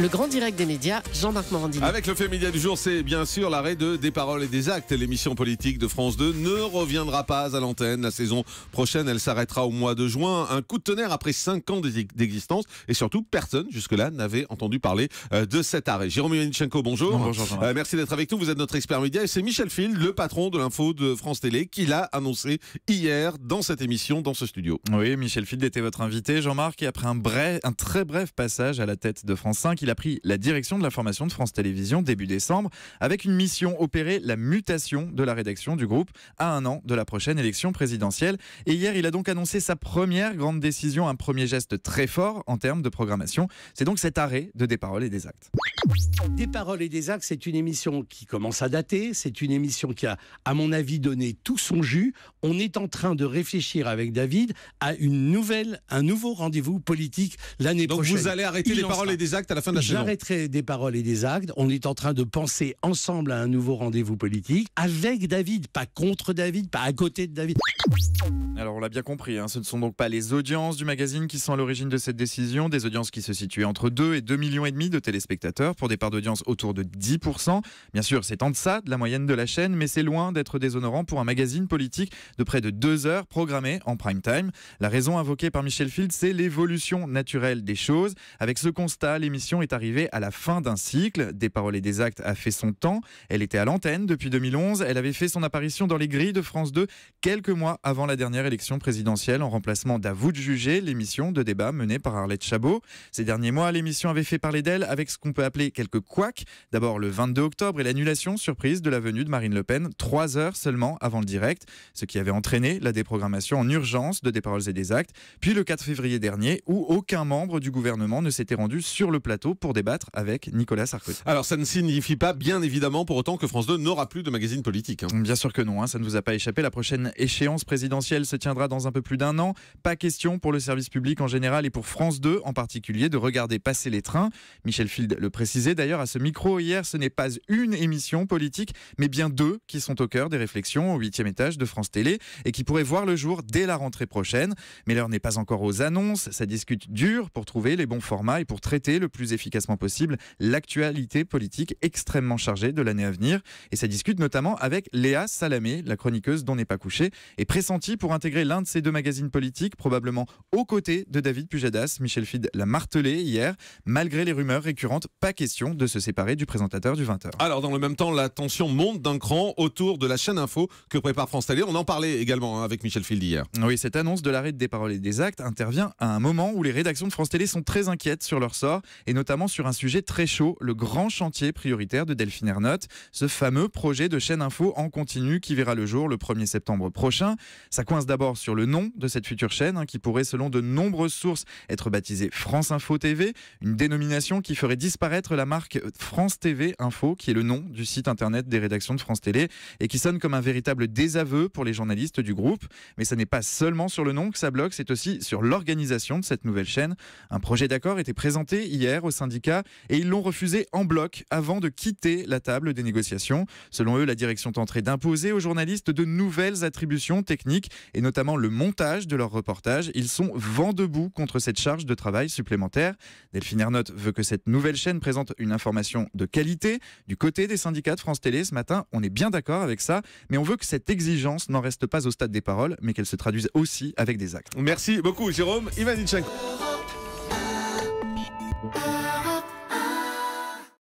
Le grand direct des médias, Jean-Marc Morandini. Avec le fait média du jour, c'est bien sûr l'arrêt de Des paroles et des actes. L'émission politique de France 2 ne reviendra pas à l'antenne. La saison prochaine, elle s'arrêtera au mois de juin. Un coup de tonnerre après 5 ans d'existence. Et surtout, personne jusque-là n'avait entendu parler euh, de cet arrêt. Jérôme Yanichenko, bonjour. Bonjour jean euh, merci d'être avec nous. Vous êtes notre expert média. Et c'est Michel Field, le patron de l'info de France Télé, qui l'a annoncé hier dans cette émission, dans ce studio. Oui, Michel Field était votre invité, Jean-Marc. Et après un, bref, un très bref passage à la tête de France 5, il a pris la direction de la formation de France Télévisions début décembre avec une mission opérer la mutation de la rédaction du groupe à un an de la prochaine élection présidentielle. Et hier, il a donc annoncé sa première grande décision, un premier geste très fort en termes de programmation. C'est donc cet arrêt de des paroles et des actes. Des paroles et des actes, c'est une émission qui commence à dater, c'est une émission qui a, à mon avis, donné tout son jus. On est en train de réfléchir avec David à une nouvelle, un nouveau rendez-vous politique l'année prochaine. Donc vous allez arrêter Des paroles et des actes à la fin de la saison J'arrêterai des paroles et des actes. On est en train de penser ensemble à un nouveau rendez-vous politique avec David, pas contre David, pas à côté de David. Alors on l'a bien compris, hein, ce ne sont donc pas les audiences du magazine qui sont à l'origine de cette décision, des audiences qui se situent entre 2 et 2 millions et demi de téléspectateurs pour des parts d'audience autour de 10%. Bien sûr, c'est en deçà de la moyenne de la chaîne, mais c'est loin d'être déshonorant pour un magazine politique de près de deux heures programmé en prime time. La raison invoquée par Michel Field, c'est l'évolution naturelle des choses. Avec ce constat, l'émission est arrivée à la fin d'un cycle. Des paroles et des actes a fait son temps. Elle était à l'antenne depuis 2011. Elle avait fait son apparition dans les grilles de France 2 quelques mois avant la dernière élection présidentielle en remplacement d'À vous de juger, l'émission de débat menée par Arlette Chabot. Ces derniers mois, l'émission avait fait parler d'elle avec ce qu'on peut appeler quelques couacs. D'abord le 22 octobre et l'annulation surprise de la venue de Marine Le Pen, trois heures seulement avant le direct, ce qui avait entraîné la déprogrammation en urgence de Des Paroles et des Actes. Puis le 4 février dernier, où aucun membre du gouvernement ne s'était rendu sur le plateau pour débattre avec Nicolas Sarkozy. Alors ça ne signifie pas, bien évidemment, pour autant que France 2 n'aura plus de magazine politique. Hein. Bien sûr que non, hein, ça ne vous a pas échappé. La prochaine échéance présidentielle se tiendra dans un peu plus d'un an. Pas question pour le service public en général et pour France 2 en particulier de regarder passer les trains. Michel Field le précise d'ailleurs à ce micro hier, ce n'est pas une émission politique, mais bien deux qui sont au cœur des réflexions au huitième étage de France Télé et qui pourraient voir le jour dès la rentrée prochaine. Mais l'heure n'est pas encore aux annonces, ça discute dur pour trouver les bons formats et pour traiter le plus efficacement possible l'actualité politique extrêmement chargée de l'année à venir. Et ça discute notamment avec Léa Salamé, la chroniqueuse dont n'est pas couché, et pressentie pour intégrer l'un de ces deux magazines politiques, probablement aux côtés de David Pujadas. Michel Fid l'a martelé hier, malgré les rumeurs récurrentes, pas question de se séparer du présentateur du 20h. Alors, dans le même temps, la tension monte d'un cran autour de la chaîne info que prépare France Télé. On en parlait également hein, avec Michel Field hier. Oui, cette annonce de l'arrêt des paroles et des actes intervient à un moment où les rédactions de France Télé sont très inquiètes sur leur sort et notamment sur un sujet très chaud, le grand chantier prioritaire de Delphine Ernotte, ce fameux projet de chaîne info en continu qui verra le jour le 1er septembre prochain. Ça coince d'abord sur le nom de cette future chaîne hein, qui pourrait, selon de nombreuses sources, être baptisée France Info TV, une dénomination qui ferait disparaître la marque France TV Info, qui est le nom du site internet des rédactions de France Télé, et qui sonne comme un véritable désaveu pour les journalistes du groupe. Mais ça n'est pas seulement sur le nom que ça bloque, c'est aussi sur l'organisation de cette nouvelle chaîne. Un projet d'accord était présenté hier au syndicat et ils l'ont refusé en bloc avant de quitter la table des négociations. Selon eux, la direction tenterait d'imposer aux journalistes de nouvelles attributions techniques et notamment le montage de leurs reportages. Ils sont vent debout contre cette charge de travail supplémentaire. Delphine Ernotte veut que cette nouvelle chaîne présente une information de qualité. Du côté des syndicats de France Télé, ce matin, on est bien d'accord avec ça, mais on veut que cette exigence n'en reste pas au stade des paroles, mais qu'elle se traduise aussi avec des actes. Merci beaucoup, Jérôme Ivanichenko.